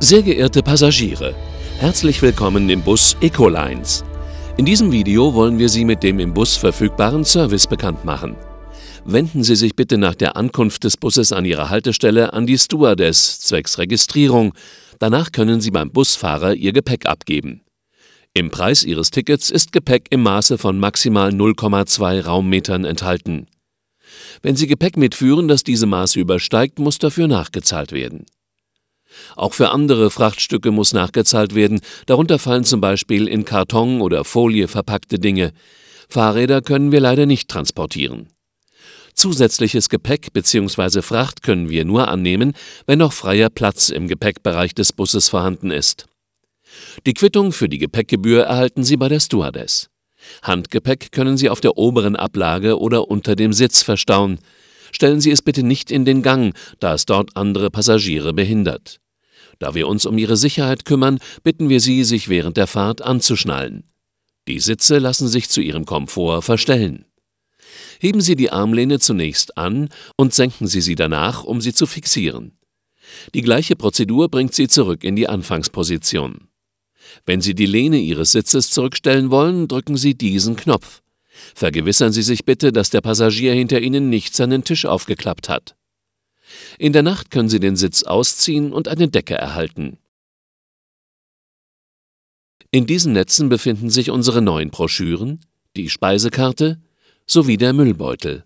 Sehr geehrte Passagiere, herzlich willkommen im Bus Ecolines. In diesem Video wollen wir Sie mit dem im Bus verfügbaren Service bekannt machen. Wenden Sie sich bitte nach der Ankunft des Busses an Ihrer Haltestelle an die Stewardess zwecks Registrierung. Danach können Sie beim Busfahrer Ihr Gepäck abgeben. Im Preis Ihres Tickets ist Gepäck im Maße von maximal 0,2 Raummetern enthalten. Wenn Sie Gepäck mitführen, das diese Maße übersteigt, muss dafür nachgezahlt werden. Auch für andere Frachtstücke muss nachgezahlt werden, darunter fallen zum Beispiel in Karton oder Folie verpackte Dinge. Fahrräder können wir leider nicht transportieren. Zusätzliches Gepäck bzw. Fracht können wir nur annehmen, wenn noch freier Platz im Gepäckbereich des Busses vorhanden ist. Die Quittung für die Gepäckgebühr erhalten Sie bei der Stewardess. Handgepäck können Sie auf der oberen Ablage oder unter dem Sitz verstauen. Stellen Sie es bitte nicht in den Gang, da es dort andere Passagiere behindert. Da wir uns um ihre Sicherheit kümmern, bitten wir sie, sich während der Fahrt anzuschnallen. Die Sitze lassen sich zu ihrem Komfort verstellen. Heben Sie die Armlehne zunächst an und senken Sie sie danach, um sie zu fixieren. Die gleiche Prozedur bringt Sie zurück in die Anfangsposition. Wenn Sie die Lehne Ihres Sitzes zurückstellen wollen, drücken Sie diesen Knopf. Vergewissern Sie sich bitte, dass der Passagier hinter Ihnen nicht seinen Tisch aufgeklappt hat. In der Nacht können Sie den Sitz ausziehen und eine Decke erhalten. In diesen Netzen befinden sich unsere neuen Broschüren, die Speisekarte sowie der Müllbeutel.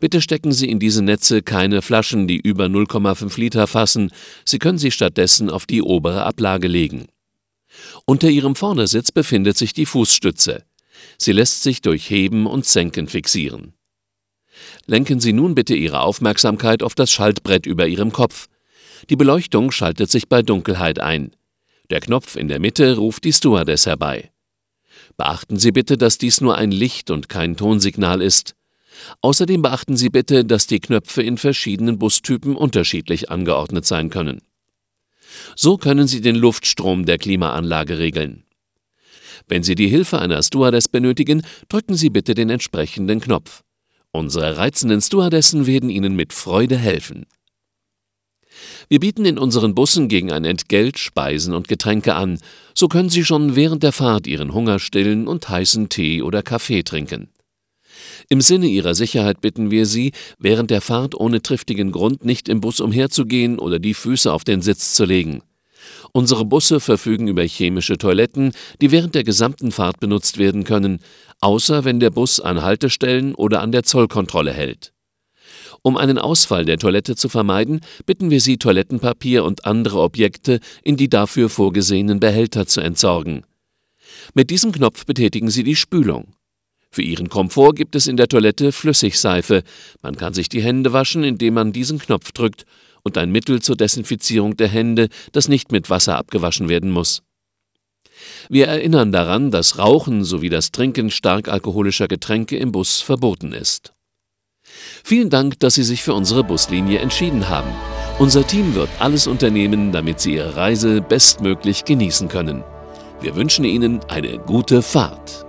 Bitte stecken Sie in diese Netze keine Flaschen, die über 0,5 Liter fassen, Sie können sie stattdessen auf die obere Ablage legen. Unter Ihrem Vordersitz befindet sich die Fußstütze. Sie lässt sich durch Heben und Senken fixieren. Lenken Sie nun bitte Ihre Aufmerksamkeit auf das Schaltbrett über Ihrem Kopf. Die Beleuchtung schaltet sich bei Dunkelheit ein. Der Knopf in der Mitte ruft die Stewardess herbei. Beachten Sie bitte, dass dies nur ein Licht und kein Tonsignal ist. Außerdem beachten Sie bitte, dass die Knöpfe in verschiedenen Bustypen unterschiedlich angeordnet sein können. So können Sie den Luftstrom der Klimaanlage regeln. Wenn Sie die Hilfe einer Stewardess benötigen, drücken Sie bitte den entsprechenden Knopf. Unsere reizenden Stewardessen werden Ihnen mit Freude helfen. Wir bieten in unseren Bussen gegen ein Entgelt Speisen und Getränke an, so können Sie schon während der Fahrt Ihren Hunger stillen und heißen Tee oder Kaffee trinken. Im Sinne Ihrer Sicherheit bitten wir Sie, während der Fahrt ohne triftigen Grund nicht im Bus umherzugehen oder die Füße auf den Sitz zu legen. Unsere Busse verfügen über chemische Toiletten, die während der gesamten Fahrt benutzt werden können, außer wenn der Bus an Haltestellen oder an der Zollkontrolle hält. Um einen Ausfall der Toilette zu vermeiden, bitten wir Sie, Toilettenpapier und andere Objekte in die dafür vorgesehenen Behälter zu entsorgen. Mit diesem Knopf betätigen Sie die Spülung. Für ihren Komfort gibt es in der Toilette Flüssigseife. Man kann sich die Hände waschen, indem man diesen Knopf drückt und ein Mittel zur Desinfizierung der Hände, das nicht mit Wasser abgewaschen werden muss. Wir erinnern daran, dass Rauchen sowie das Trinken stark alkoholischer Getränke im Bus verboten ist. Vielen Dank, dass Sie sich für unsere Buslinie entschieden haben. Unser Team wird alles unternehmen, damit Sie Ihre Reise bestmöglich genießen können. Wir wünschen Ihnen eine gute Fahrt.